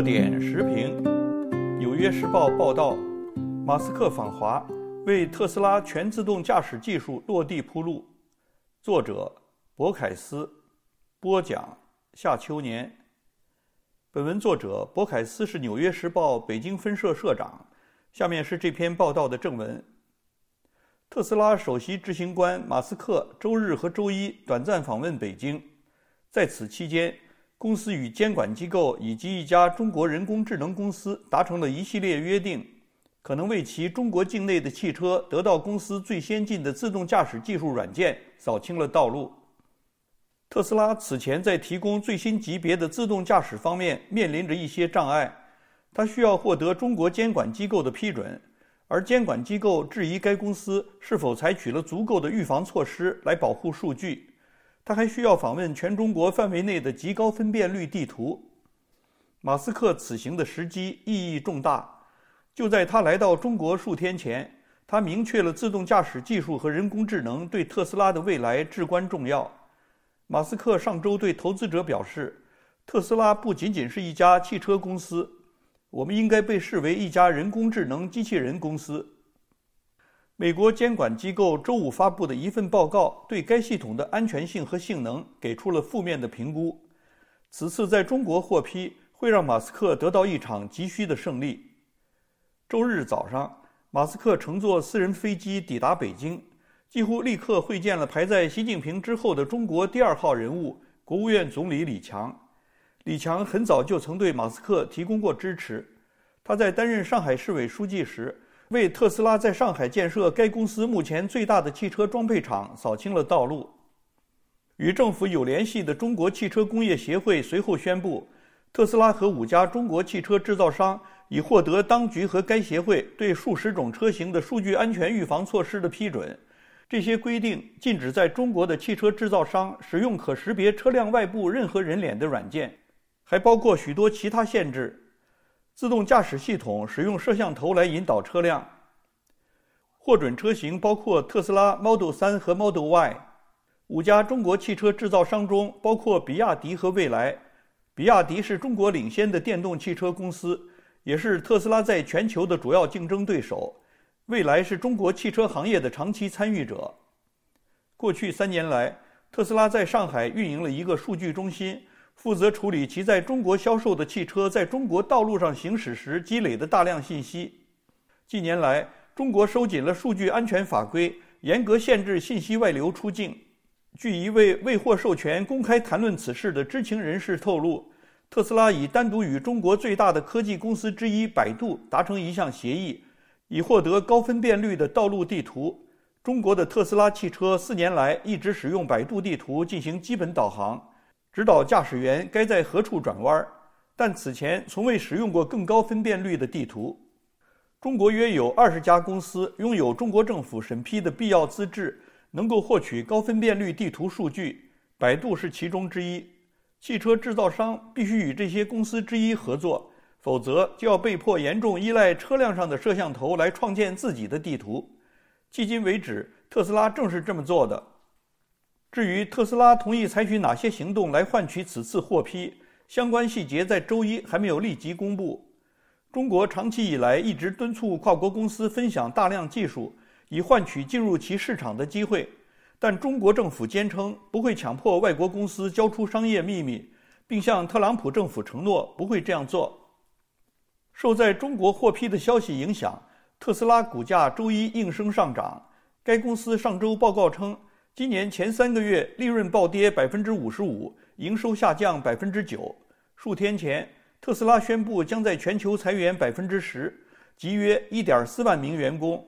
热点时评，《纽约时报》报道，马斯克访华为特斯拉全自动驾驶技术落地铺路。作者：博凯斯，播讲：夏秋年。本文作者博凯斯是《纽约时报》北京分社社长。下面是这篇报道的正文。特斯拉首席执行官马斯克周日和周一短暂访问北京，在此期间。公司与监管机构以及一家中国人工智能公司达成了一系列约定，可能为其中国境内的汽车得到公司最先进的自动驾驶技术软件扫清了道路。特斯拉此前在提供最新级别的自动驾驶方面面临着一些障碍，它需要获得中国监管机构的批准，而监管机构质疑该公司是否采取了足够的预防措施来保护数据。他还需要访问全中国范围内的极高分辨率地图。马斯克此行的时机意义重大。就在他来到中国数天前，他明确了自动驾驶技术和人工智能对特斯拉的未来至关重要。马斯克上周对投资者表示：“特斯拉不仅仅是一家汽车公司，我们应该被视为一家人工智能机器人公司。”美国监管机构周五发布的一份报告，对该系统的安全性和性能给出了负面的评估。此次在中国获批，会让马斯克得到一场急需的胜利。周日早上，马斯克乘坐私人飞机抵达北京，几乎立刻会见了排在习近平之后的中国第二号人物——国务院总理李强。李强很早就曾对马斯克提供过支持，他在担任上海市委书记时。为特斯拉在上海建设该公司目前最大的汽车装配厂扫清了道路。与政府有联系的中国汽车工业协会随后宣布，特斯拉和五家中国汽车制造商已获得当局和该协会对数十种车型的数据安全预防措施的批准。这些规定禁止在中国的汽车制造商使用可识别车辆外部任何人脸的软件，还包括许多其他限制。自动驾驶系统使用摄像头来引导车辆。获准车型包括特斯拉 Model 3和 Model Y。五家中国汽车制造商中，包括比亚迪和蔚来。比亚迪是中国领先的电动汽车公司，也是特斯拉在全球的主要竞争对手。蔚来是中国汽车行业的长期参与者。过去三年来，特斯拉在上海运营了一个数据中心。负责处理其在中国销售的汽车在中国道路上行驶时积累的大量信息。近年来，中国收紧了数据安全法规，严格限制信息外流出境。据一位未获授权公开谈论此事的知情人士透露，特斯拉已单独与中国最大的科技公司之一百度达成一项协议，以获得高分辨率的道路地图。中国的特斯拉汽车四年来一直使用百度地图进行基本导航。指导驾驶员该在何处转弯儿，但此前从未使用过更高分辨率的地图。中国约有二十家公司拥有中国政府审批的必要资质，能够获取高分辨率地图数据。百度是其中之一。汽车制造商必须与这些公司之一合作，否则就要被迫严重依赖车辆上的摄像头来创建自己的地图。迄今为止，特斯拉正是这么做的。至于特斯拉同意采取哪些行动来换取此次获批，相关细节在周一还没有立即公布。中国长期以来一直敦促跨国公司分享大量技术，以换取进入其市场的机会，但中国政府坚称不会强迫外国公司交出商业秘密，并向特朗普政府承诺不会这样做。受在中国获批的消息影响，特斯拉股价周一应声上涨。该公司上周报告称。今年前三个月，利润暴跌百分之五十五，营收下降百分之九。数天前，特斯拉宣布将在全球裁员百分之十，即约一点四万名员工。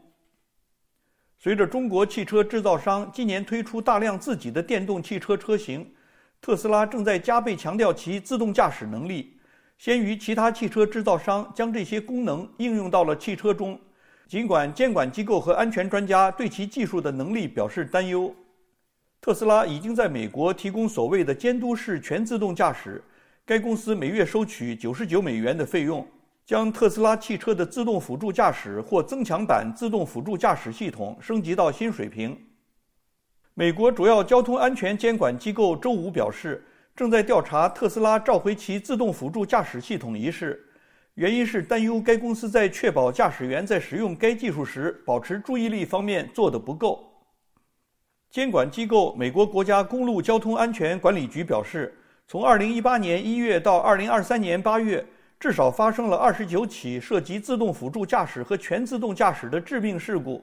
随着中国汽车制造商今年推出大量自己的电动汽车车型，特斯拉正在加倍强调其自动驾驶能力，先于其他汽车制造商将这些功能应用到了汽车中。尽管监管机构和安全专家对其技术的能力表示担忧。特斯拉已经在美国提供所谓的监督式全自动驾驶。该公司每月收取九十九美元的费用，将特斯拉汽车的自动辅助驾驶或增强版自动辅助驾驶系统升级到新水平。美国主要交通安全监管机构周五表示，正在调查特斯拉召回其自动辅助驾驶系统一事，原因是担忧该公司在确保驾驶员在使用该技术时保持注意力方面做得不够。监管机构美国国家公路交通安全管理局表示，从2018年1月到2023年8月，至少发生了29起涉及自动辅助驾驶和全自动驾驶的致命事故。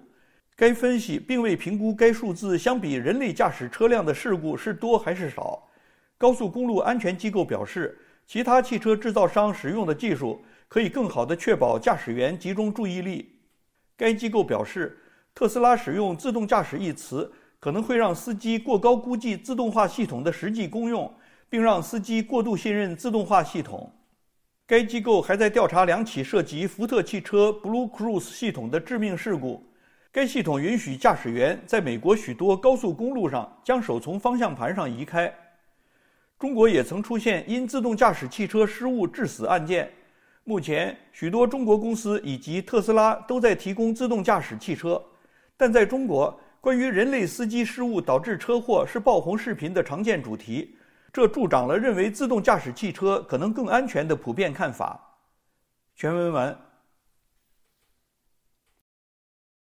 该分析并未评估该数字相比人类驾驶车辆的事故是多还是少。高速公路安全机构表示，其他汽车制造商使用的技术可以更好地确保驾驶员集中注意力。该机构表示，特斯拉使用“自动驾驶”一词。可能会让司机过高估计自动化系统的实际功用，并让司机过度信任自动化系统。该机构还在调查两起涉及福特汽车 Blue Cruise 系统的致命事故。该系统允许驾驶员在美国许多高速公路上将手从方向盘上移开。中国也曾出现因自动驾驶汽车失误致死案件。目前，许多中国公司以及特斯拉都在提供自动驾驶汽车，但在中国。关于人类司机失误导致车祸是爆红视频的常见主题，这助长了认为自动驾驶汽车可能更安全的普遍看法。全文完。